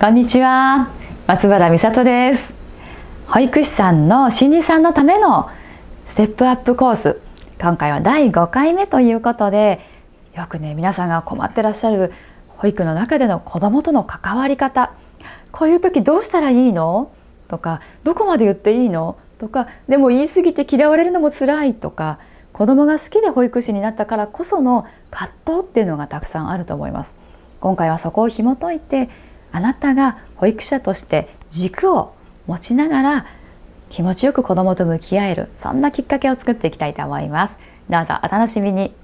こんにちは松原美里です保育士さんの新人さんのためのステップアップコース今回は第5回目ということでよくね皆さんが困ってらっしゃる保育の中での子どもとの関わり方こういう時どうしたらいいのとかどこまで言っていいのとかでも言い過ぎて嫌われるのも辛いとか子どもが好きで保育士になったからこその葛藤っていうのがたくさんあると思います。今回はそこを紐解いてあなたが保育者として軸を持ちながら気持ちよく子どもと向き合えるそんなきっかけを作っていきたいと思います。どうぞお楽しみに